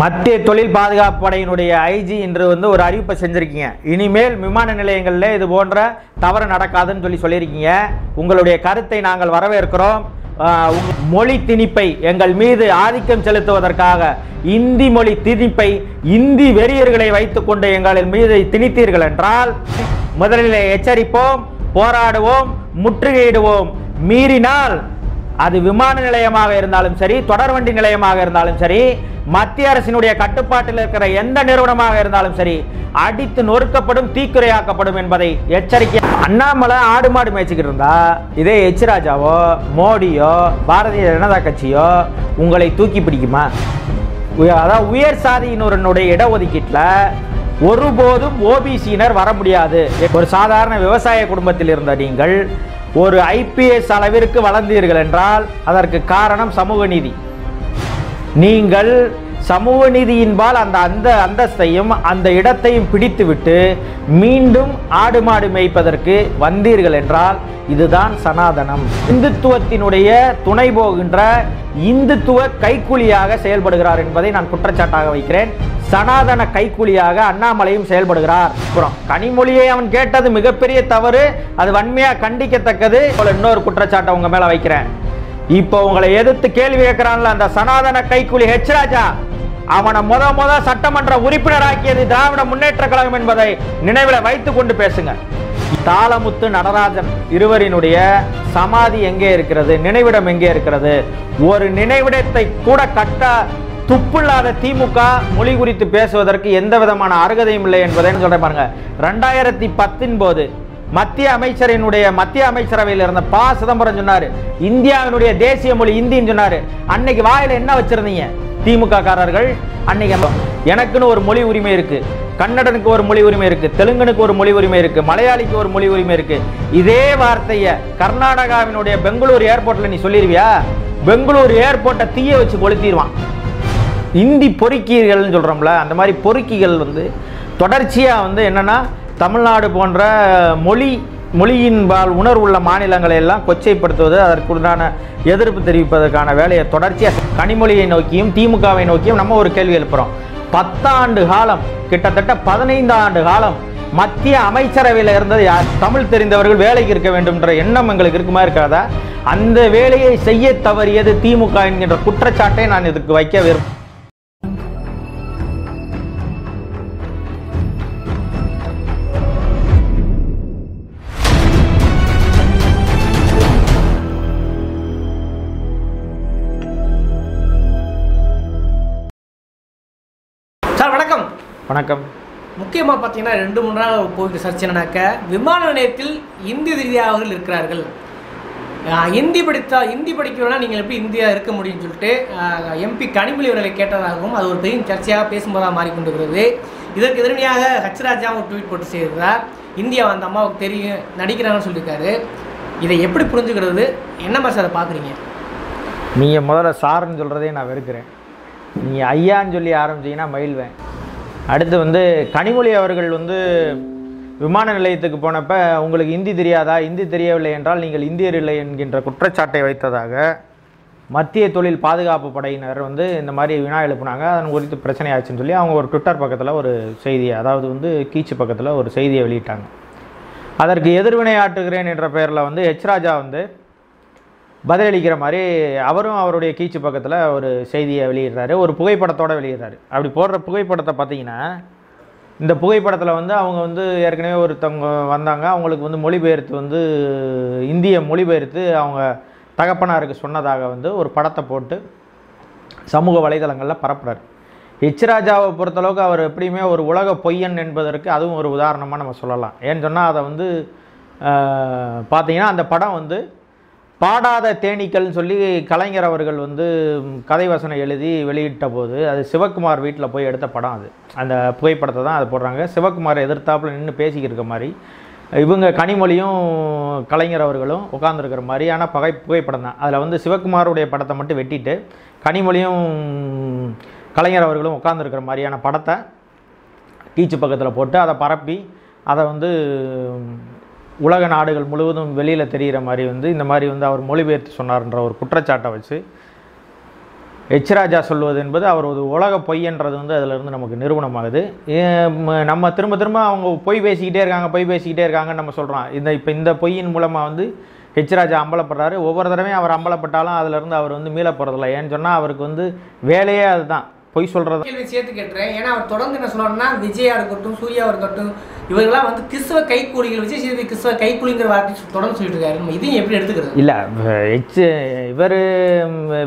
மத்திய தொழில் பாதுகாப்பு படையினுடைய ஐஜி இன்று வந்து ஒரு அறிவிப்பை செஞ்சுருக்கீங்க இனிமேல் விமான நிலையங்களில் இது போன்ற தவறு நடக்காதுன்னு சொல்லி சொல்லியிருக்கீங்க உங்களுடைய கருத்தை நாங்கள் வரவேற்கிறோம் மொழி திணிப்பை எங்கள் மீது ஆதிக்கம் செலுத்துவதற்காக இந்தி மொழி திணிப்பை இந்தி வெறியர்களை வைத்துக்கொண்டு எங்களின் மீது திணித்தீர்கள் என்றால் முதலில் எச்சரிப்போம் போராடுவோம் முற்றுகையிடுவோம் மீறினால் அது விமான நிலையமாக இருந்தாலும் சரி தொடர்வண்டி நிலையமாக இருந்தாலும் சரி மத்திய அரசினுடைய கட்டுப்பாட்டில் இருக்கிற எந்த நிறுவனமாக இருந்தாலும் சரி அடித்து நொறுக்கப்படும் தீக்குறையாக்கப்படும் என்பதை எச்சரிக்கை அண்ணாமலை ஆடு மாடு மேய்ச்சிக்கிட்டு இருந்தா இதே எச் ராஜாவோ மோடியோ பாரதிய ஜனதா கட்சியோ உங்களை தூக்கி பிடிக்குமா அதாவது உயர் சாதியினருடைய இடஒதுக்கீட்டில் ஒருபோதும் ஓபிசியினர் வர முடியாது ஒரு சாதாரண விவசாய குடும்பத்தில் இருந்த நீங்கள் ஒரு ஐபிஎஸ் அளவிற்கு வளர்ந்தீர்கள் என்றால் அதற்கு காரணம் சமூக நீதி நீங்கள் சமூக நீதியின்பால் அந்த அந்த அந்தஸ்தையும் அந்த இடத்தையும் பிடித்துவிட்டு மீண்டும் ஆடு மாடு மேய்ப்பதற்கு வந்தீர்கள் என்றால் இதுதான் சனாதனம் இந்துத்துவத்தினுடைய துணை போகின்ற இந்துத்துவ கைக்கூலியாக செயல்படுகிறார் என்பதை நான் குற்றச்சாட்டாக வைக்கிறேன் சனாதன கைக்கூலியாக அண்ணாமலையும் செயல்படுகிறார் அப்புறம் கனிமொழியை அவன் கேட்டது மிகப்பெரிய தவறு அது வன்மையாக கண்டிக்கத்தக்கது இன்னொரு குற்றச்சாட்டை உங்க மேல வைக்கிறேன் இப்போ உங்களை எதிர்த்து கேள்வி கேட்கிறான்ல அந்த சனாதன கைக்கூலி ஹெச் ராஜா அவனை முத முத சட்டமன்ற உறுப்பினராக்கியது திராவிட முன்னேற்ற கழகம் என்பதை நினைவில் வைத்து கொண்டு பேசுங்க தாளமுத்து நடராஜன் இருவரினுடைய சமாதி எங்கே இருக்கிறது நினைவிடம் எங்கே இருக்கிறது ஒரு நினைவிடத்தை கூட கட்ட துப்பில்லாத திமுக மொழி குறித்து பேசுவதற்கு எந்த விதமான அருகதையும் இல்லை என்பதை சொல்ற பாருங்க ரெண்டாயிரத்தி பத்தின் போது மத்திய அமைச்சரினுடைய மத்திய அமைச்சரவையில் இருந்த ப சிதம்பரம் சொன்னாரு இந்தியாவினுடைய தேசிய மொழி இந்தின்னு சொன்னாரு அன்னைக்கு வாயில என்ன வச்சிருந்தீங்க திமுக காரர்கள் அன்னைக்கு எனக்குன்னு ஒரு மொழி உரிமை இருக்கு கன்னடனுக்கு ஒரு மொழி உரிமை இருக்கு தெலுங்கனுக்கு ஒரு மொழி உரிமை இருக்கு மலையாளிக்கு ஒரு மொழி உரிமை இருக்கு இதே வார்த்தையை கர்நாடகாவினுடைய பெங்களூர் ஏர்போர்ட்ல நீ சொல்லிடுவியா பெங்களூர் ஏர்போர்ட்டை தீய வச்சு கொளுத்திடுவான் இந்தி பொறுக்கீர்கள்னு சொல்கிறோம்ல அந்த மாதிரி பொறுக்கிகள் வந்து தொடர்ச்சியாக வந்து என்னென்னா தமிழ்நாடு போன்ற மொழி மொழியின்பால் உணர்வுள்ள மாநிலங்களை எல்லாம் கொச்சைப்படுத்துவது அதற்குண்டான எதிர்ப்பு தெரிவிப்பதற்கான வேலையை தொடர்ச்சியாக கனிமொழியை நோக்கியும் திமுகவை நோக்கியும் நம்ம ஒரு கேள்வி எழுப்புகிறோம் பத்தாண்டு காலம் கிட்டத்தட்ட பதினைந்து ஆண்டு காலம் மத்திய அமைச்சரவையில் இருந்தது யார் தமிழ் தெரிந்தவர்கள் வேலைக்கு இருக்க வேண்டும்ன்ற எண்ணம் எங்களுக்கு இருக்குமா இருக்காதா அந்த வேலையை செய்ய தவறியது திமுக என்கின்ற குற்றச்சாட்டை நான் இதுக்கு வைக்க விரும்புகிறேன் சார் வணக்கம் வணக்கம் முக்கியமாக பார்த்தீங்கன்னா ரெண்டு மூணு நாள் போயிட்டு சர்ச்சை என்னன்னாக்க விமான நிலையத்தில் இந்தி அவர்கள் இருக்கிறார்கள் இந்தி படித்தா இந்தி படிக்கணும்னா நீங்கள் எப்படி இந்தியா இருக்க முடியும்னு சொல்லிட்டு எம்பி கனிமொழி அவர்களை கேட்டதாகவும் அது ஒரு பெரிய சர்ச்சையாக பேசும்போதாக மாறிக்கொண்டிருக்கிறது இதற்கு எதிரணியாக ஹச்ராஜா ஒரு ட்வீட் போட்டு செய்திருக்கிறார் இந்தியா அந்த அம்மாவுக்கு தெரியும் நடிக்கிறாங்கன்னு சொல்லியிருக்காரு இதை எப்படி புரிஞ்சுக்கிறது என்ன மாதிரி சார் பார்க்குறீங்க நீங்கள் முதல்ல சார்ன்னு சொல்கிறதே நான் வெறுக்கிறேன் நீங்கள் ஐயான்னு சொல்லி ஆரம்பிச்சிங்கன்னா மயில்வேன் அடுத்து வந்து கனிமொழி அவர்கள் வந்து விமான நிலையத்துக்கு போனப்போ உங்களுக்கு இந்தி தெரியாதா இந்தி தெரியவில்லை என்றால் நீங்கள் இந்தியர் இல்லை என்கின்ற குற்றச்சாட்டை வைத்ததாக மத்திய தொழில் பாதுகாப்பு படையினர் வந்து இந்த மாதிரி வினா எழுப்புனாங்க அதன் குறித்து பிரச்சனை ஆச்சுன்னு சொல்லி அவங்க ஒரு ட்விட்டர் பக்கத்தில் ஒரு செய்தியை அதாவது வந்து கீச்சு பக்கத்தில் ஒரு செய்தியை வெளியிட்டாங்க அதற்கு எதிர்வினையாற்றுகிறேன் என்ற பெயரில் வந்து ஹெச் ராஜா வந்து பதிலளிக்கிற மாதிரி அவரும் அவருடைய கீச்சு பக்கத்தில் ஒரு செய்தியை வெளியிடுறாரு ஒரு புகைப்படத்தோடு வெளியிடுறாரு அப்படி போடுற புகைப்படத்தை பார்த்தீங்கன்னா இந்த புகைப்படத்தில் வந்து அவங்க வந்து ஏற்கனவே ஒருத்தவங்க வந்தாங்க அவங்களுக்கு வந்து மொழிபெயர்த்து வந்து இந்திய மொழிபெயர்த்து அவங்க தகப்பனாருக்கு சொன்னதாக வந்து ஒரு படத்தை போட்டு சமூக வலைதளங்களில் பரப்புறாரு ஹெச்ராஜாவை பொறுத்தளவுக்கு அவர் எப்படியுமே ஒரு உலக பொய்யன் என்பதற்கு அதுவும் ஒரு உதாரணமாக நம்ம சொல்லலாம் ஏன்னு சொன்னால் அதை வந்து பார்த்திங்கன்னா அந்த படம் வந்து பாடாத தேனீக்கள்னு சொல்லி கலைஞர் அவர்கள் வந்து கதை வசனம் எழுதி வெளியிட்ட போது அது சிவகுமார் வீட்டில் போய் எடுத்த படம் அது அந்த புகைப்படத்தை தான் அதை போடுறாங்க சிவகுமார் எதிர்த்தாப்பில் நின்று பேசிக்கிருக்க மாதிரி இவங்க கனிமொழியும் கலைஞர் அவர்களும் உட்காந்துருக்கிற மாதிரியான பகை புகைப்படம் தான் அதில் வந்து சிவகுமாருடைய படத்தை மட்டும் வெட்டிட்டு கனிமொழியும் கலைஞர் அவர்களும் உட்காந்துருக்கிற மாதிரியான படத்தை டீச்சு பக்கத்தில் போட்டு அதை பரப்பி அதை வந்து உலக நாடுகள் முழுவதும் வெளியில் தெரிகிற மாதிரி வந்து இந்த மாதிரி வந்து அவர் மொழிபெயர்த்து சொன்னார்ன்ற ஒரு குற்றச்சாட்டை வச்சு எச் சொல்வது என்பது அவர் ஒரு உலக பொய்யன்றது வந்து அதிலிருந்து நமக்கு நிறுவனமாகுது நம்ம திரும்ப திரும்ப அவங்க பொய் பேசிக்கிட்டே இருக்காங்க பொய் பேசிக்கிட்டே இருக்காங்கன்னு நம்ம சொல்கிறோம் இந்த இப்போ இந்த பொய்யின் மூலமாக வந்து ஹெச்ராஜா அம்பலப்படுறாரு ஒவ்வொரு தடவையும் அவர் அம்பலப்பட்டாலும் அதிலிருந்து அவர் வந்து மீள போகிறதில்ல ஏன்னு சொன்னால் அவருக்கு வந்து வேலையே அதுதான் பொய் சொல்கிறது கேள்வி சேர்த்து கேட்டுறேன் ஏன்னா அவர் தொடர்ந்து என்ன சொல்லணும்னா விஜயா இருக்கட்டும் சூர்யா இருக்கட்டும் இவர்களாம் வந்து கிறிஸ்தவ கைக்கூலிகள் விஜய் சேதுபதி கிறிஸ்தவ கைக்கூலிங்கிற வார்த்தை தொடர்ந்து சொல்லிட்டு இருக்காரு நம்ம இதையும் எப்படி எடுத்துக்கிறது இல்ல இவர்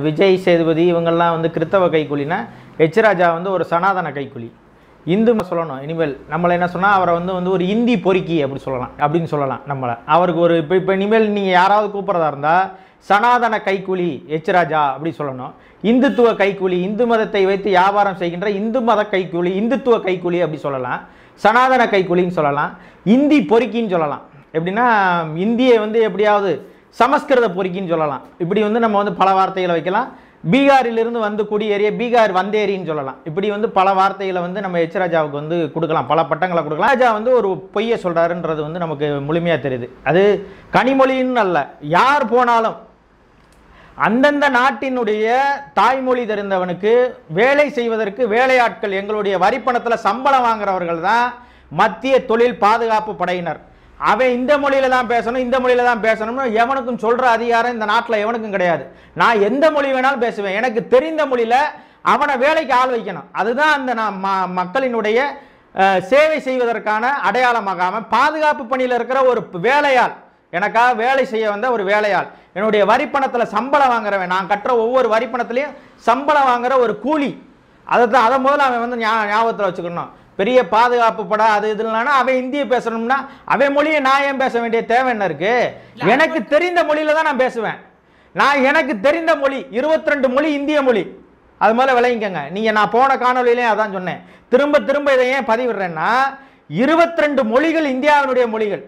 விஜய் சேதுபதி இவங்கெல்லாம் வந்து கிறிஸ்தவ கைக்கூலினா எச் ராஜா வந்து ஒரு சனாதன கைக்கூலி இந்து சொல்லணும் இனிமேல் நம்மளை என்ன சொன்னால் அவரை வந்து வந்து ஒரு இந்தி பொறுக்கி அப்படி சொல்லலாம் அப்படின்னு சொல்லலாம் நம்மளை அவருக்கு ஒரு இப்போ இப்போ இனிமேல் நீங்கள் யாராவது கூப்பிட்றதா இருந்தால் சனாதன கைக்கூலி எச்ராஜா அப்படி சொல்லணும் இந்துத்துவ கைக்கூலி இந்து மதத்தை வைத்து வியாபாரம் செய்கின்ற இந்து மத கைக்கூலி இந்துத்துவ கைக்கூலி அப்படி சொல்லலாம் சனாதன கைக்கூலின்னு சொல்லலாம் இந்தி பொறுக்கின்னு சொல்லலாம் எப்படின்னா இந்தியை வந்து எப்படியாவது சமஸ்கிருத பொறுக்கின்னு சொல்லலாம் இப்படி வந்து நம்ம வந்து பல வார்த்தைகளை வைக்கலாம் பீகாரிலிருந்து வந்து குடியேறிய பீகார் வந்தேரின்னு சொல்லலாம் இப்படி வந்து பல வார்த்தைகளை வந்து நம்ம எச் வந்து கொடுக்கலாம் பல பட்டங்களை கொடுக்கலாம் ராஜா வந்து ஒரு பொய்யை சொல்கிறாருன்றது வந்து நமக்கு முழுமையாக தெரியுது அது கனிமொழின்னு அல்ல யார் போனாலும் அந்தந்த நாட்டினுடைய தாய்மொழி தெரிந்தவனுக்கு வேலை செய்வதற்கு வேலையாட்கள் எங்களுடைய வரிப்பணத்தில் சம்பளம் வாங்குறவர்கள் தான் மத்திய தொழில் பாதுகாப்பு படையினர் அவன் இந்த மொழியில தான் பேசணும் இந்த மொழியில தான் பேசணும்னு எவனுக்கும் சொல்ற அதிகாரம் இந்த நாட்டில் எவனுக்கும் கிடையாது நான் எந்த மொழி வேணாலும் பேசுவேன் எனக்கு தெரிந்த மொழியில அவனை வேலைக்கு ஆள் வைக்கணும் அதுதான் அந்த நான் மக்களினுடைய சேவை செய்வதற்கான அடையாளமாகாம பாதுகாப்பு பணியில் இருக்கிற ஒரு வேலையாள் எனக்காக வேலை செய்ய வந்த ஒரு வேலையாள் என்னுடைய வரிப்பணத்தில் சம்பளம் வாங்குறவன் நான் கட்டுற ஒவ்வொரு வரிப்பணத்துலேயும் சம்பளம் வாங்குற ஒரு கூலி அதை தான் அதை முதல்ல அவன் வந்து ஞாபகத்தில் வச்சுக்கணும் பெரிய பாதுகாப்பு படம் அது இதுலனா அவன் இந்திய பேசணும்னா அவன் மொழியை நான் ஏன் பேச வேண்டிய தேவை என்ன இருக்கு எனக்கு தெரிந்த மொழியில தான் நான் பேசுவேன் நான் எனக்கு தெரிந்த மொழி இருபத்தி ரெண்டு மொழி இந்திய மொழி அது மேலே விளங்கிக்கங்க நீங்கள் நான் போன காணொலியிலே அதான் சொன்னேன் திரும்ப திரும்ப இதை ஏன் பதிவிடுறேன்னா இருபத்தி ரெண்டு மொழிகள் இந்தியாவினுடைய மொழிகள்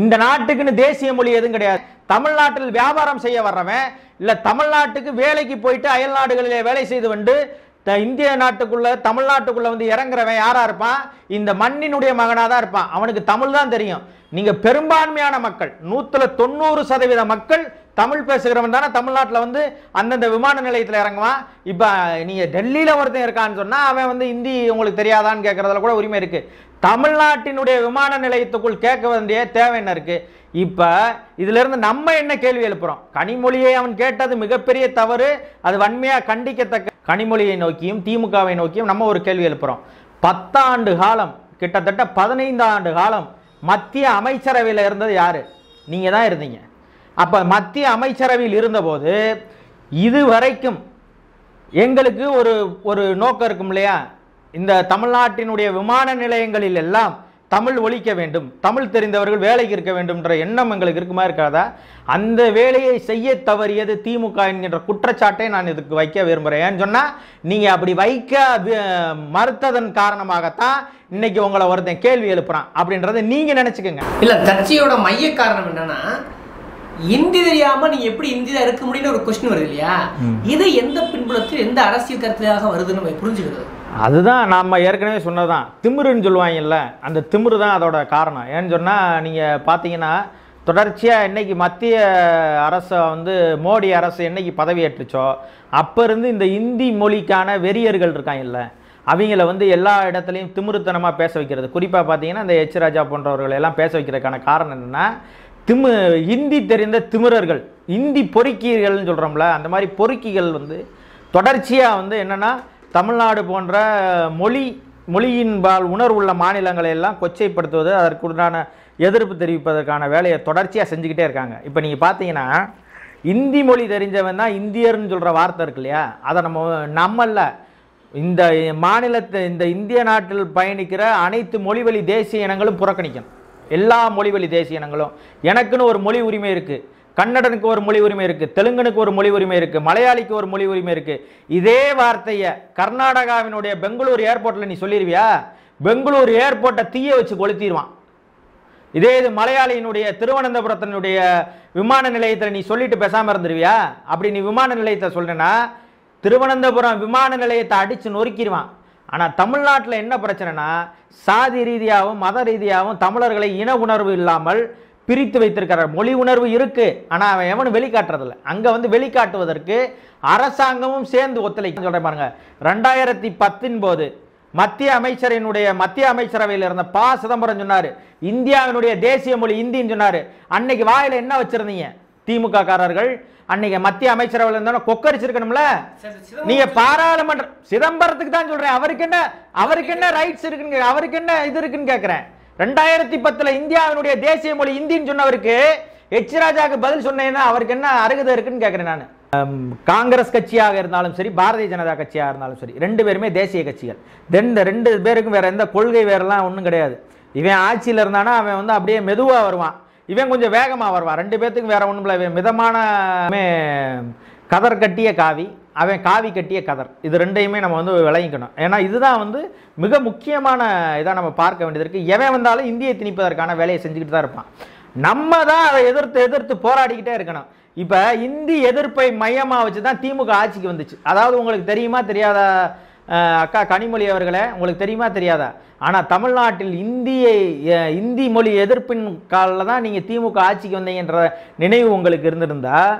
இந்த நாட்டுக்குன்னு தேசிய மொழி எதுவும் கிடையாது தமிழ்நாட்டில் வியாபாரம் செய்ய வர்றவன் இல்லை தமிழ்நாட்டுக்கு வேலைக்கு போயிட்டு அயல் நாடுகளிலே வேலை செய்து வந்து இந்திய நாட்டுக்குள்ள தமிழ்நாட்டுக்குள்ள வந்து இறங்குறவன் யாரா இருப்பான் இந்த மண்ணினுடைய மகனா தான் இருப்பான் அவனுக்கு தமிழ் தான் தெரியும் நீங்க பெரும்பான்மையான மக்கள் நூத்துல தொண்ணூறு சதவீத மக்கள் தமிழ் பேசுகிறவன் தானே தமிழ்நாட்டில் வந்து அந்தந்த விமான நிலையத்தில் இறங்குவான் இப்போ நீங்கள் டெல்லியில் ஒருத்தன் இருக்கான்னு சொன்னால் அவன் வந்து இந்தி உங்களுக்கு தெரியாதான்னு கேட்குறதுல கூட உரிமை இருக்குது தமிழ்நாட்டினுடைய விமான நிலையத்துக்குள் கேட்க வேண்டிய தேவை என்ன இருக்குது இப்போ இதிலிருந்து நம்ம என்ன கேள்வி எழுப்புகிறோம் கனிமொழியை அவன் கேட்டது மிகப்பெரிய தவறு அது வன்மையாக கண்டிக்கத்தக்க கனிமொழியை நோக்கியும் திமுகவை நோக்கியும் நம்ம ஒரு கேள்வி எழுப்புகிறோம் பத்தாண்டு காலம் கிட்டத்தட்ட பதினைந்து ஆண்டு காலம் மத்திய அமைச்சரவையில் இருந்தது யார் நீங்கள் தான் இருந்தீங்க அப்போ மத்திய அமைச்சரவையில் இருந்தபோது இது வரைக்கும் எங்களுக்கு ஒரு ஒரு நோக்கம் இருக்கும் இல்லையா இந்த தமிழ்நாட்டினுடைய விமான நிலையங்களில் எல்லாம் தமிழ் ஒழிக்க வேண்டும் தமிழ் தெரிந்தவர்கள் வேலைக்கு இருக்க வேண்டும்ன்ற எண்ணம் எங்களுக்கு இருக்குமா இருக்காதா அந்த வேலையை செய்ய தவறியது திமுக என்கின்ற குற்றச்சாட்டை நான் இதுக்கு வைக்க விரும்புகிறேன் ஏன்னு சொன்னால் நீங்கள் அப்படி வைக்க மறுத்ததன் காரணமாகத்தான் இன்னைக்கு உங்களை ஒருத்தன் கேள்வி எழுப்புறான் அப்படின்றத நீங்கள் நினச்சிக்கோங்க இல்லை கட்சியோட மைய காரணம் என்னென்னா இந்தி தெரியாம நீங்க எப்படி இந்தியா இருக்க முடியும்னு ஒரு கொஸ்டின் வருது இல்லையா இது எந்த பின்புலத்தில் எந்த அரசியல் கருத்தாக வருதுன்னு புரிஞ்சுக்கிறது அதுதான் நாம் ஏற்கனவே சொன்னதான் திமிருன்னு சொல்லுவாங்கல்ல அந்த திமிரு தான் அதோட காரணம் ஏன்னு சொன்னால் நீங்கள் பார்த்தீங்கன்னா தொடர்ச்சியாக இன்றைக்கி மத்திய அரசை வந்து மோடி அரசு என்னைக்கு பதவியேற்றுச்சோ அப்போ இருந்து இந்த இந்தி மொழிக்கான வெறியர்கள் இருக்காங்கல்ல அவங்கள வந்து எல்லா இடத்துலையும் திமிருத்தனமாக பேச வைக்கிறது குறிப்பாக பார்த்தீங்கன்னா இந்த எச் ராஜா போன்றவர்கள் எல்லாம் பேச வைக்கிறதுக்கான காரணம் என்னென்னா திமு இந்தி தெரிந்த திமிரர்கள் இந்தி பொறுக்கீர்கள்னு சொல்கிறோம்ல அந்த மாதிரி பொறுக்கிகள் வந்து தொடர்ச்சியாக வந்து என்னென்னா தமிழ்நாடு போன்ற மொழி மொழியின்பால் உள்ள மாநிலங்களை எல்லாம் கொச்சைப்படுத்துவது அதற்குண்டான எதிர்ப்பு தெரிவிப்பதற்கான வேலையை தொடர்ச்சியாக செஞ்சுக்கிட்டே இருக்காங்க இப்போ நீங்கள் பார்த்தீங்கன்னா இந்தி மொழி தெரிஞ்சவன் தான் இந்தியர்னு சொல்கிற வார்த்தை இருக்கு இல்லையா அதை நம்ம நம்மள இந்த மாநிலத்தை இந்த இந்திய நாட்டில் பயணிக்கிற அனைத்து மொழி வழி தேசிய இனங்களும் புறக்கணிக்கணும் எல்லா மொழி வழி தேசிய இனங்களும் எனக்குன்னு ஒரு மொழி உரிமை இருக்குது கன்னடனுக்கு ஒரு மொழி உரிமை இருக்குது தெலுங்கனுக்கு ஒரு மொழி உரிமை இருக்குது மலையாளிக்கு ஒரு மொழி உரிமை இருக்குது இதே வார்த்தையை கர்நாடகாவினுடைய பெங்களூர் ஏர்போர்ட்டில் நீ சொல்லிடுவியா பெங்களூர் ஏர்போர்ட்டை தீயை வச்சு கொளுத்திடுவான் இதே இது மலையாளியினுடைய திருவனந்தபுரத்தினுடைய விமான நிலையத்தில் நீ சொல்லிட்டு பேசாமல் இருந்துருவியா அப்படி நீ விமான நிலையத்தை சொல்கிறேன்னா திருவனந்தபுரம் விமான நிலையத்தை அடித்து நொறுக்கிடுவான் ஆனால் தமிழ்நாட்டில் என்ன பிரச்சனைனா சாதி ரீதியாகவும் மத ரீதியாகவும் தமிழர்களை இன உணர்வு இல்லாமல் பிரித்து வைத்திருக்கிறார் மொழி உணர்வு இருக்குது ஆனால் அவன் எவனும் வெளிக்காட்டுறதில்ல அங்கே வந்து வெளிக்காட்டுவதற்கு அரசாங்கமும் சேர்ந்து ஒத்துழைக்க சொல்கிறேன் பாருங்கள் ரெண்டாயிரத்தி பத்தின் போது மத்திய அமைச்சரினுடைய மத்திய அமைச்சரவையில் இருந்த பா சிதம்பரம் சொன்னார் இந்தியாவினுடைய தேசிய மொழி இந்தின்னு சொன்னார் அன்னைக்கு வாயில் என்ன வச்சுருந்தீங்க திமுக காரர்கள் அன்னைக்கு மத்திய அமைச்சரவையில் இருந்தாலும் கொக்கரிச்சிருக்கணும்ல நீங்க பாராளுமன்றம் சிதம்பரத்துக்கு தான் சொல்றேன் அவருக்கு என்ன அவருக்கு என்ன ரைட்ஸ் இருக்குன்னு அவருக்கு என்ன இது இருக்குன்னு கேட்கிறேன் ரெண்டாயிரத்தி பத்துல இந்தியாவினுடைய தேசிய மொழி இந்தின்னு சொன்னவருக்கு ஹெச் ராஜாக்கு பதில் சொன்னேன்னா அவருக்கு என்ன அருகதை இருக்குன்னு கேட்கிறேன் நான் காங்கிரஸ் கட்சியாக இருந்தாலும் சரி பாரதிய ஜனதா கட்சியாக இருந்தாலும் சரி ரெண்டு பேருமே தேசிய கட்சிகள் ரெண்டு ரெண்டு பேருக்கும் வேற எந்த கொள்கை வேறெல்லாம் ஒன்றும் கிடையாது இவன் ஆட்சியில் இருந்தானா அவன் வந்து அப்படியே மெதுவாக வருவான் இவன் கொஞ்சம் வேகமாக வருவான் ரெண்டு பேர்த்துக்கும் வேறு ஒன்றும் இல்லை இவன் மிதமான கதர் கட்டிய காவி அவன் காவி கட்டிய கதர் இது ரெண்டையுமே நம்ம வந்து விளங்கிக்கணும் ஏன்னா இதுதான் வந்து மிக முக்கியமான இதாக நம்ம பார்க்க வேண்டியது இருக்குது எவன் வந்தாலும் இந்தியை திணிப்பதற்கான வேலையை செஞ்சுக்கிட்டு தான் இருப்பான் நம்ம தான் அதை எதிர்த்து எதிர்த்து போராடிக்கிட்டே இருக்கணும் இப்போ இந்தி எதிர்ப்பை மையமாக வச்சு தான் திமுக ஆட்சிக்கு வந்துச்சு அதாவது உங்களுக்கு தெரியுமா தெரியாத அக்கா கனிமொழி அவர்களே உங்களுக்கு தெரியுமா தெரியாதா ஆனால் தமிழ்நாட்டில் இந்தியை இந்தி மொழி எதிர்ப்பின் காலில் தான் நீங்கள் திமுக ஆட்சிக்கு வந்தீங்கன்ற நினைவு உங்களுக்கு இருந்திருந்தால்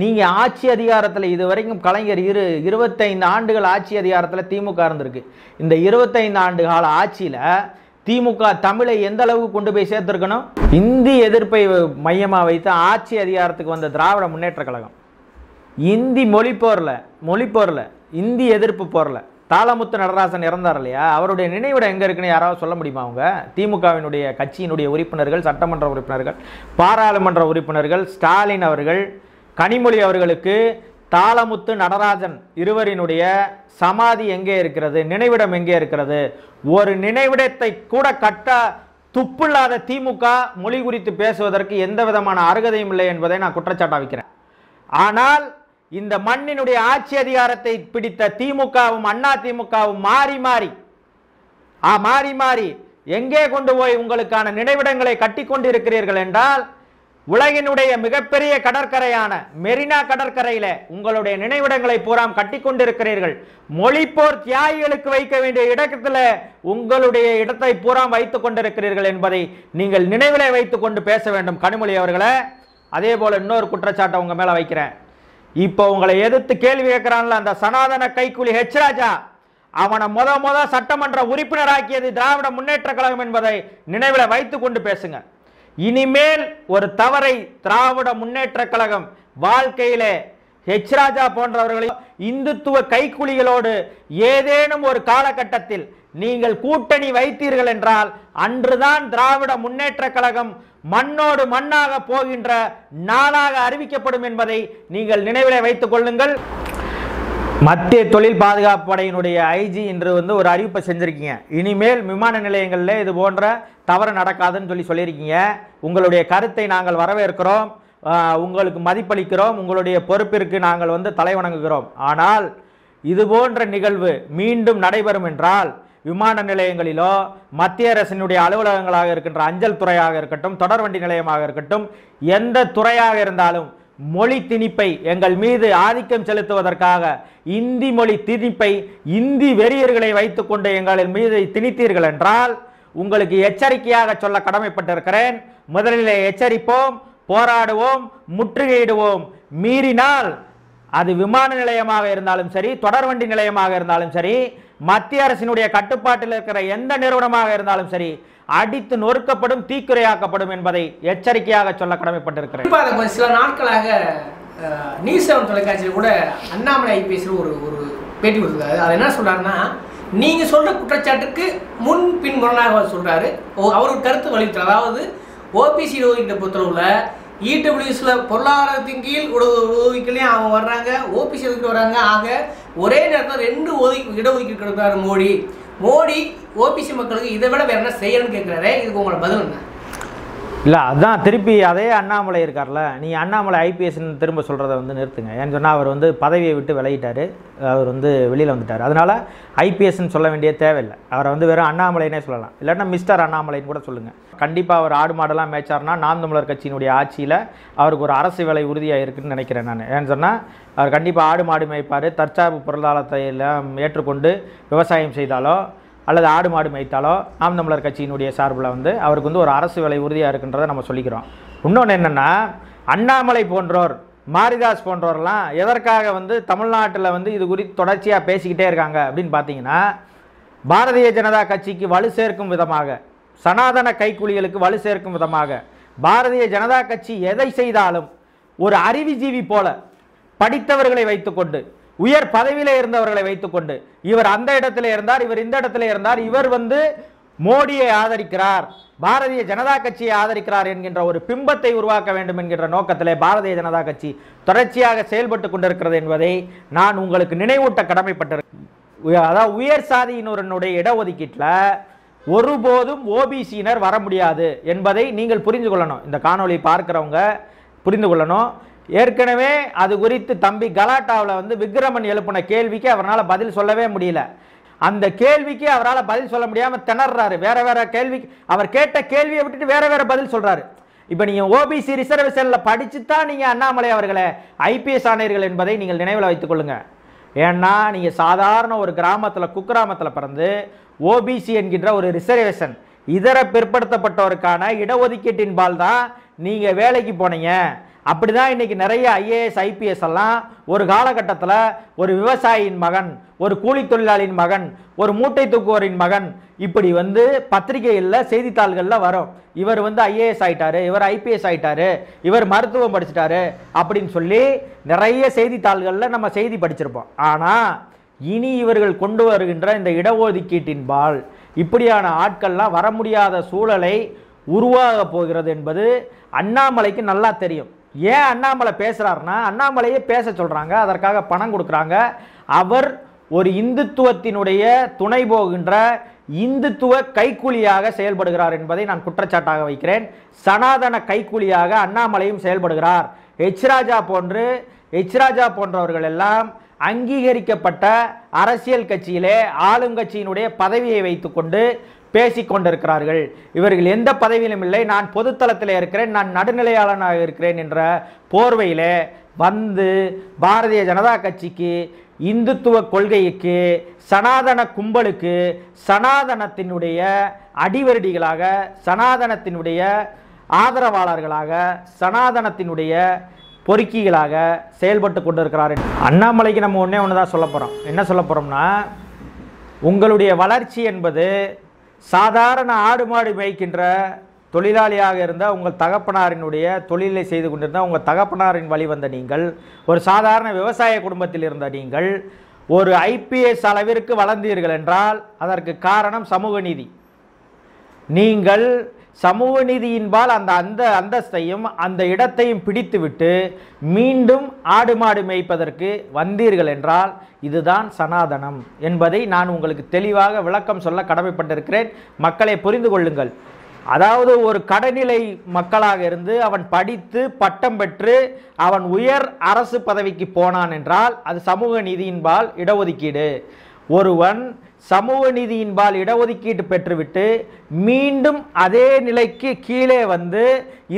நீங்கள் ஆட்சி அதிகாரத்தில் இது வரைக்கும் கலைஞர் இரு இருபத்தைந்து ஆண்டுகள் ஆட்சி அதிகாரத்தில் திமுக இருந்திருக்கு இந்த இருபத்தைந்து ஆண்டு கால ஆட்சியில் திமுக தமிழை எந்த அளவுக்கு கொண்டு போய் சேர்த்துருக்கணும் இந்தி எதிர்ப்பை மையமாக வைத்து ஆட்சி அதிகாரத்துக்கு வந்த திராவிட முன்னேற்ற கழகம் இந்தி மொழி போரில் மொழி போரில் இந்தி எதிர்ப்பு போரில் தாளமுத்து நடராசன் இறந்தார் இல்லையா அவருடைய நினைவிடம் எங்கே இருக்குன்னு யாராவது சொல்ல முடியுமா அவங்க திமுகவினுடைய கட்சியினுடைய உறுப்பினர்கள் சட்டமன்ற உறுப்பினர்கள் பாராளுமன்ற உறுப்பினர்கள் ஸ்டாலின் அவர்கள் கனிமொழி அவர்களுக்கு தாளமுத்து நடராஜன் இருவரினுடைய சமாதி எங்கே இருக்கிறது நினைவிடம் எங்கே இருக்கிறது ஒரு நினைவிடத்தை கூட கட்ட துப்பில்லாத திமுக மொழி குறித்து பேசுவதற்கு எந்த விதமான அருகதையும் இல்லை என்பதை நான் குற்றச்சாட்டா வைக்கிறேன் ஆனால் இந்த மண்ணினுடைய ஆட்சி அதிகாரத்தை பிடித்த திமுகவும் அண்ணா திமுகவும் மாறி மாறி ஆ மாறி மாறி எங்கே கொண்டு போய் உங்களுக்கான நினைவிடங்களை கட்டி கொண்டிருக்கிறீர்கள் என்றால் உலகினுடைய மிகப்பெரிய கடற்கரையான மெரினா கடற்கரையில உங்களுடைய நினைவிடங்களை பூராம் கட்டி கொண்டிருக்கிறீர்கள் மொழிப்போர் தியாகிகளுக்கு வைக்க வேண்டிய இடத்துல உங்களுடைய இடத்தை பூராம் வைத்துக் கொண்டிருக்கிறீர்கள் என்பதை நீங்கள் நினைவிலே வைத்துக் கொண்டு பேச வேண்டும் கனிமொழி அவர்களை அதே போல இன்னொரு குற்றச்சாட்டை உங்க மேல வைக்கிறேன் இப்போ உங்களை எதிர்த்து கேள்வி கேட்கிறான்ல அந்த சனாதன கைக்குலி ஹெச் ராஜா அவனை முத முத சட்டமன்ற உறுப்பினராக்கியது திராவிட முன்னேற்ற கழகம் என்பதை நினைவில் வைத்து கொண்டு பேசுங்க இனிமேல் ஒரு தவறை திராவிட முன்னேற்ற கழகம் வாழ்க்கையிலே ஹெச் ராஜா போன்றவர்களையும் இந்துத்துவ கைக்குலிகளோடு ஏதேனும் ஒரு காலகட்டத்தில் நீங்கள் கூட்டணி வைத்தீர்கள் என்றால் அன்றுதான் திராவிட முன்னேற்ற கழகம் மண்ணோடு மண்ணாக போகின்ற நாளாக அறிவிக்கப்படும் என்பதை நீங்கள் நினைவில் வைத்துக் கொள்ளுங்கள் மத்திய தொழில் பாதுகாப்பு படையினுடைய ஐஜி இன்று வந்து ஒரு அறிவிப்பை செஞ்சுருக்கீங்க இனிமேல் விமான நிலையங்களில் இது போன்ற தவறு நடக்காதுன்னு சொல்லி சொல்லியிருக்கீங்க உங்களுடைய கருத்தை நாங்கள் வரவேற்கிறோம் உங்களுக்கு மதிப்பளிக்கிறோம் உங்களுடைய பொறுப்பிற்கு நாங்கள் வந்து தலைவணங்குகிறோம் ஆனால் இது போன்ற நிகழ்வு மீண்டும் நடைபெறும் என்றால் விமான நிலையங்களிலோ மத்திய அரசினுடைய அலுவலகங்களாக இருக்கின்ற அஞ்சல் துறையாக இருக்கட்டும் தொடர்வண்டி நிலையமாக இருக்கட்டும் எந்த துறையாக இருந்தாலும் மொழி திணிப்பை எங்கள் மீது ஆதிக்கம் செலுத்துவதற்காக இந்தி மொழி திணிப்பை இந்தி வெறியர்களை வைத்துக்கொண்டு எங்களின் மீது திணித்தீர்கள் என்றால் உங்களுக்கு எச்சரிக்கையாக சொல்ல கடமைப்பட்டிருக்கிறேன் முதலிலே எச்சரிப்போம் போராடுவோம் முற்றுகையிடுவோம் மீறினால் அது விமான நிலையமாக இருந்தாலும் சரி தொடர்வண்டி நிலையமாக இருந்தாலும் சரி மத்திய அரசினுடைய கட்டுப்பாட்டில் இருக்கிற எந்த நிறுவனமாக இருந்தாலும் சரி அடித்து நொறுக்கப்படும் தீக்குறையாக்கப்படும் என்பதை எச்சரிக்கையாக சொல்ல கடமைப்பட்டிருக்கிறேன் சில நாட்களாக நீசவன் தொலைக்காட்சியில் கூட அண்ணாமலை ஐபிஎஸ்ல ஒரு ஒரு பேட்டி கொடுத்துருக்காரு அது என்ன சொல்றாருன்னா நீங்க சொல்ற குற்றச்சாட்டுக்கு முன் பின் முரணாக சொல்றாரு அவர் கருத்து வலியுறுத்தல் அதாவது ஓபிசி ஒதுக்கீட்டை பொறுத்தளவுல இடபிள்யூஸில் e பொருளாதாரத்தின் கீழ் ஒதுக்கீட்லையும் அவங்க வர்றாங்க ஓபிசி ஒதுக்கீடு வர்றாங்க ஆக ஒரே நேரத்தில் ரெண்டு ஒதுக்கி இடஒதுக்கீடு கொடுக்குறாரு மோடி மோடி ஓபிசி மக்களுக்கு இதை விட வேறு என்ன செய்யணும்னு கேட்குறாரு இதுக்கு உங்களை பதில் என்ன இல்லை அதுதான் திருப்பி அதே அண்ணாமலை இருக்கார்ல நீ அண்ணாமலை ஐபிஎஸ்ன்னு திரும்ப சொல்கிறத வந்து நிறுத்துங்க ஏன்னு சொன்னால் அவர் வந்து பதவியை விட்டு விலகிட்டார் அவர் வந்து வெளியில் வந்துட்டார் அதனால் ஐபிஎஸ்ன்னு சொல்ல வேண்டிய தேவையில்லை அவரை வந்து வெறும் அண்ணாமலைனே சொல்லலாம் இல்லைன்னா மிஸ்டர் அண்ணாமலைன்னு கூட சொல்லுங்கள் கண்டிப்பாக அவர் ஆடு மாடெல்லாம் மேய்ச்சார்னா நாம் தமிழர் கட்சியினுடைய ஆட்சியில் அவருக்கு ஒரு அரசு வேலை உறுதியாக இருக்குதுன்னு நினைக்கிறேன் நான் ஏன்னு சொன்னால் அவர் கண்டிப்பாக ஆடு மாடு மேய்ப்பார் தற்சார்பு பொருளாதாரத்தை எல்லாம் ஏற்றுக்கொண்டு விவசாயம் செய்தாலோ அல்லது ஆடு மாடு மேய்த்தாலோ நாம் தமிழர் கட்சியினுடைய சார்பில் வந்து அவருக்கு வந்து ஒரு அரசு வேலை உறுதியாக இருக்குன்றதை நம்ம சொல்லிக்கிறோம் இன்னொன்று என்னென்னா அண்ணாமலை போன்றோர் மாரிதாஸ் போன்றோர்லாம் எதற்காக வந்து தமிழ்நாட்டில் வந்து இது குறித்து தொடர்ச்சியாக பேசிக்கிட்டே இருக்காங்க அப்படின்னு பார்த்தீங்கன்னா பாரதிய ஜனதா கட்சிக்கு வலு சேர்க்கும் விதமாக சனாதன கைக்கூலிகளுக்கு வலு சேர்க்கும் விதமாக பாரதிய ஜனதா கட்சி எதை செய்தாலும் ஒரு அறிவுஜீவி போல படித்தவர்களை வைத்துக்கொண்டு உயர் பதவியில இருந்தவர்களை வைத்துக்கொண்டு இவர் அந்த இடத்துல இருந்தார் இவர் இந்த இடத்துல இருந்தார் இவர் வந்து மோடியை ஆதரிக்கிறார் பாரதிய ஜனதா கட்சியை ஆதரிக்கிறார் என்கின்ற ஒரு பிம்பத்தை உருவாக்க வேண்டும் என்கின்ற நோக்கத்திலே பாரதிய ஜனதா கட்சி தொடர்ச்சியாக செயல்பட்டு கொண்டிருக்கிறது என்பதை நான் உங்களுக்கு நினைவூட்ட கடமைப்பட்டிருக்கேன் அதாவது உயர் சாதியினருடைய இடஒதுக்கீட்டில் ஒருபோதும் ஓபிசியினர் வர முடியாது என்பதை நீங்கள் புரிந்து கொள்ளணும் இந்த காணொலி பார்க்குறவங்க புரிந்து கொள்ளணும் ஏற்கனவே அது குறித்து தம்பி கலாட்டாவில் வந்து விக்ரமன் எழுப்பின கேள்விக்கு அவரால் பதில் சொல்லவே முடியல அந்த கேள்விக்கு அவரால் பதில் சொல்ல முடியாமல் திணறாரு வேற வேற கேள்விக்கு அவர் கேட்ட கேள்வியை விட்டுட்டு வேற வேற பதில் சொல்கிறாரு இப்போ நீங்கள் ஓபிசி ரிசர்வேஷனில் படித்து தான் நீங்கள் அண்ணாமலை அவர்களை ஐபிஎஸ் ஆணையர்கள் என்பதை நீங்கள் நினைவில் வைத்துக் கொள்ளுங்கள் ஏன்னா நீங்கள் சாதாரண ஒரு கிராமத்தில் குக்கிராமத்தில் பிறந்து ஓபிசி என்கின்ற ஒரு ரிசர்வேஷன் இதர பிற்படுத்தப்பட்டவருக்கான இடஒதுக்கீட்டின் பால் தான் நீங்கள் வேலைக்கு போனீங்க அப்படிதான் இன்றைக்கி நிறைய ஐஏஎஸ் ஐபிஎஸ் எல்லாம் ஒரு காலகட்டத்தில் ஒரு விவசாயியின் மகன் ஒரு கூலி தொழிலாளியின் மகன் ஒரு மூட்டை தூக்குவோரின் மகன் இப்படி வந்து பத்திரிகைகளில் செய்தித்தாள்களில் வரும் இவர் வந்து ஐஏஎஸ் ஆகிட்டார் இவர் ஐபிஎஸ் ஆயிட்டாரு இவர் மருத்துவம் படிச்சிட்டாரு அப்படின்னு சொல்லி நிறைய செய்தித்தாள்களில் நம்ம செய்தி படிச்சிருப்போம் ஆனால் இனி இவர்கள் கொண்டு வருகின்ற இந்த இடஒதுக்கீட்டின்பால் இப்படியான ஆட்கள்லாம் வர முடியாத சூழலை உருவாக போகிறது என்பது அண்ணாமலைக்கு நல்லா தெரியும் ஏன் அண்ணாமலை பேசுகிறாருன்னா அண்ணாமலையே பேச சொல்கிறாங்க அதற்காக பணம் கொடுக்குறாங்க அவர் ஒரு இந்துத்துவத்தினுடைய துணை போகின்ற இந்துத்துவ கைக்கூலியாக செயல்படுகிறார் என்பதை நான் குற்றச்சாட்டாக வைக்கிறேன் சனாதன கைக்கூலியாக அண்ணாமலையும் செயல்படுகிறார் ஹெச்ராஜா போன்று ஹெச்ராஜா போன்றவர்கள் எல்லாம் அங்கீகரிக்கப்பட்ட அரசியல் கட்சியிலே ஆளுங்கட்சியினுடைய பதவியை வைத்துக்கொண்டு பேசி இவர்கள் எந்த பதவியிலும் இல்லை நான் பொதுத்தளத்தில் இருக்கிறேன் நான் நடுநிலையாளனாக இருக்கிறேன் என்ற போர்வையில் வந்து பாரதிய ஜனதா கட்சிக்கு இந்துத்துவ கொள்கைக்கு சனாதன கும்பலுக்கு சனாதனத்தினுடைய அடிவருடிகளாக சனாதனத்தினுடைய ஆதரவாளர்களாக சனாதனத்தினுடைய பொறுக்கிகளாக செயல்பட்டு கொண்டிருக்கிறார் அண்ணாமலைக்கு நம்ம ஒன்றே ஒன்று தான் சொல்ல போகிறோம் என்ன சொல்ல போகிறோம்னா உங்களுடைய வளர்ச்சி என்பது சாதாரண ஆடு மாடு மேய்க்கின்ற தொழிலாளியாக இருந்த உங்கள் தகப்பனாரினுடைய தொழிலை செய்து கொண்டிருந்த உங்கள் தகப்பனாரின் வழிவந்த நீங்கள் ஒரு சாதாரண விவசாய குடும்பத்தில் இருந்த நீங்கள் ஒரு ஐபிஎஸ் அளவிற்கு வளர்ந்தீர்கள் என்றால் அதற்கு காரணம் சமூக நீதி நீங்கள் சமூக நீதியின்பால் அந்த அந்த அந்தஸ்தையும் அந்த இடத்தையும் பிடித்துவிட்டு மீண்டும் ஆடு மாடு மேய்ப்பதற்கு வந்தீர்கள் என்றால் இதுதான் சனாதனம் என்பதை நான் உங்களுக்கு தெளிவாக விளக்கம் சொல்ல கடமைப்பட்டிருக்கிறேன் மக்களை புரிந்து கொள்ளுங்கள் அதாவது ஒரு கடநிலை மக்களாக இருந்து அவன் படித்து பட்டம் பெற்று அவன் உயர் அரசு பதவிக்கு போனான் என்றால் அது சமூக நீதியின்பால் இடஒதுக்கீடு ஒருவன் சமூக நீதியின்பால் இடஒதுக்கீட்டு பெற்றுவிட்டு மீண்டும் அதே நிலைக்கு கீழே வந்து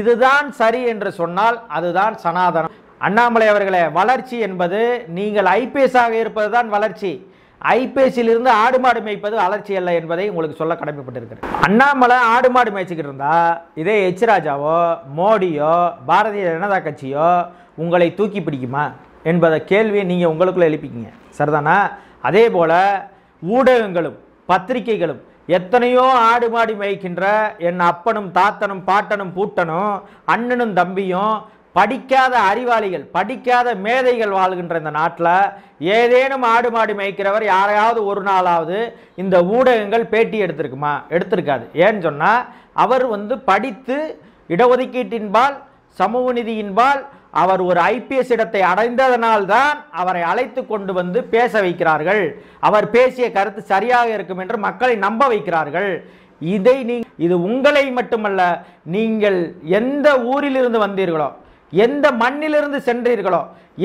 இதுதான் சரி என்று சொன்னால் அதுதான் சனாதனம் அண்ணாமலை அவர்களே வளர்ச்சி என்பது நீங்கள் ஐபிஎஸ்ஸாக இருப்பது தான் வளர்ச்சி ஐபிஎஸ்சிலிருந்து ஆடு மாடு மேய்ப்பது வளர்ச்சி அல்ல என்பதை உங்களுக்கு சொல்ல கடமைப்பட்டிருக்கிறது அண்ணாமலை ஆடு மாடு மேய்ச்சிக்கிட்டு இருந்தால் இதே எச் ராஜாவோ மோடியோ பாரதிய ஜனதா கட்சியோ உங்களை தூக்கி பிடிக்குமா என்பதை கேள்வியை நீங்கள் உங்களுக்குள்ளே எழுப்பிக்கிங்க சரிதானா அதே போல் ஊடகங்களும் பத்திரிகைகளும் எத்தனையோ ஆடு மாடி மேய்க்கின்ற என் அப்பனும் தாத்தனும் பாட்டனும் பூட்டனும் அண்ணனும் தம்பியும் படிக்காத அறிவாளிகள் படிக்காத மேதைகள் வாழ்கின்ற இந்த நாட்டில் ஏதேனும் ஆடு மாடி மேய்க்கிறவர் யாரையாவது ஒரு நாளாவது இந்த ஊடகங்கள் பேட்டி எடுத்திருக்குமா எடுத்திருக்காது ஏன்னு சொன்னால் அவர் வந்து படித்து இடஒதுக்கீட்டின்பால் சமூக நிதியின்பால் அவர் ஒரு ஐபிஎஸ் இடத்தை அடைந்ததனால்தான் அவரை அழைத்து கொண்டு வந்து பேச வைக்கிறார்கள் அவர் பேசிய கருத்து சரியாக இருக்கும் என்று மக்களை நம்ப வைக்கிறார்கள் இதை நீ இது உங்களை மட்டுமல்ல நீங்கள் எந்த ஊரிலிருந்து வந்தீர்களோ எந்த மண்ணிலிருந்து சென்றீர்களோ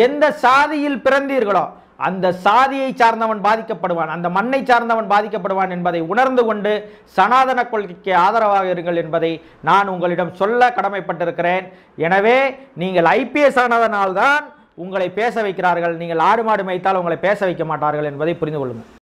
எந்த சாதியில் பிறந்தீர்களோ அந்த சாதியை சார்ந்தவன் பாதிக்கப்படுவான் அந்த மண்ணை சார்ந்தவன் பாதிக்கப்படுவான் என்பதை உணர்ந்து கொண்டு சனாதன கொள்கைக்கு ஆதரவாக இருங்கள் என்பதை நான் உங்களிடம் சொல்ல கடமைப்பட்டிருக்கிறேன் எனவே நீங்கள் ஐபிஎஸ் ஆனதனால்தான் உங்களை பேச வைக்கிறார்கள் நீங்கள் ஆடு மாடு மேய்த்தால் உங்களை பேச வைக்க மாட்டார்கள் என்பதை புரிந்து கொள்ளுங்கள்